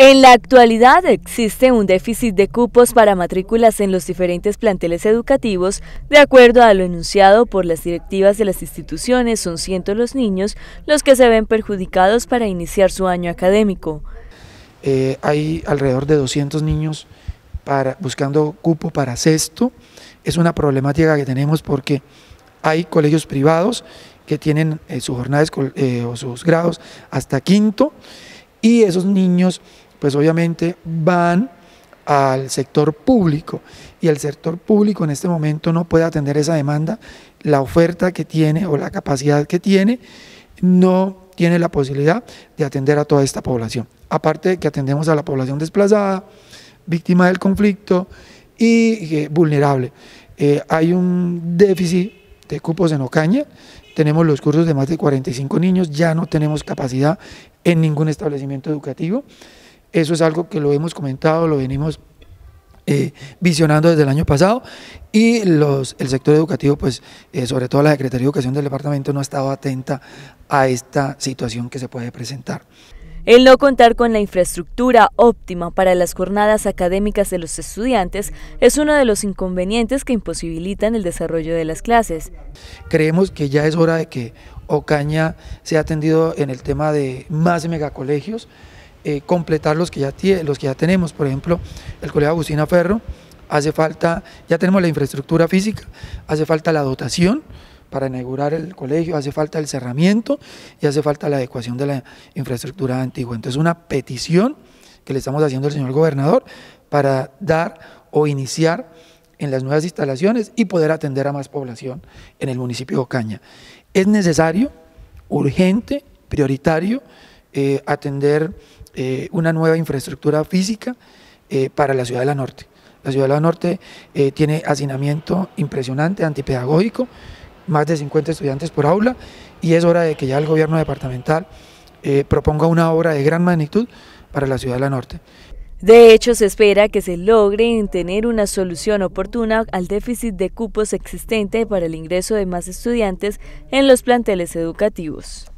En la actualidad existe un déficit de cupos para matrículas en los diferentes planteles educativos. De acuerdo a lo enunciado por las directivas de las instituciones, son cientos los niños los que se ven perjudicados para iniciar su año académico. Eh, hay alrededor de 200 niños para, buscando cupo para sexto. Es una problemática que tenemos porque hay colegios privados que tienen eh, sus jornadas eh, o sus grados hasta quinto y esos niños pues obviamente van al sector público y el sector público en este momento no puede atender esa demanda, la oferta que tiene o la capacidad que tiene no tiene la posibilidad de atender a toda esta población. Aparte de que atendemos a la población desplazada, víctima del conflicto y eh, vulnerable. Eh, hay un déficit de cupos en Ocaña, tenemos los cursos de más de 45 niños, ya no tenemos capacidad en ningún establecimiento educativo. Eso es algo que lo hemos comentado, lo venimos eh, visionando desde el año pasado y los, el sector educativo, pues eh, sobre todo la Secretaría de Educación del Departamento no ha estado atenta a esta situación que se puede presentar. El no contar con la infraestructura óptima para las jornadas académicas de los estudiantes es uno de los inconvenientes que imposibilitan el desarrollo de las clases. Creemos que ya es hora de que Ocaña sea atendido en el tema de más megacolegios. Eh, completar los que, ya los que ya tenemos. Por ejemplo, el colegio Agustina Ferro, hace falta, ya tenemos la infraestructura física, hace falta la dotación para inaugurar el colegio, hace falta el cerramiento y hace falta la adecuación de la infraestructura antigua. Entonces, una petición que le estamos haciendo al señor gobernador para dar o iniciar en las nuevas instalaciones y poder atender a más población en el municipio de Ocaña. Es necesario, urgente, prioritario, eh, atender eh, una nueva infraestructura física eh, para la ciudad de la Norte. La ciudad de la Norte eh, tiene hacinamiento impresionante, antipedagógico, más de 50 estudiantes por aula y es hora de que ya el gobierno departamental proponga una obra de gran magnitud para la ciudad de la Norte. De hecho, se espera que se logre tener una solución oportuna al déficit de cupos existente para el ingreso de más estudiantes en los planteles educativos.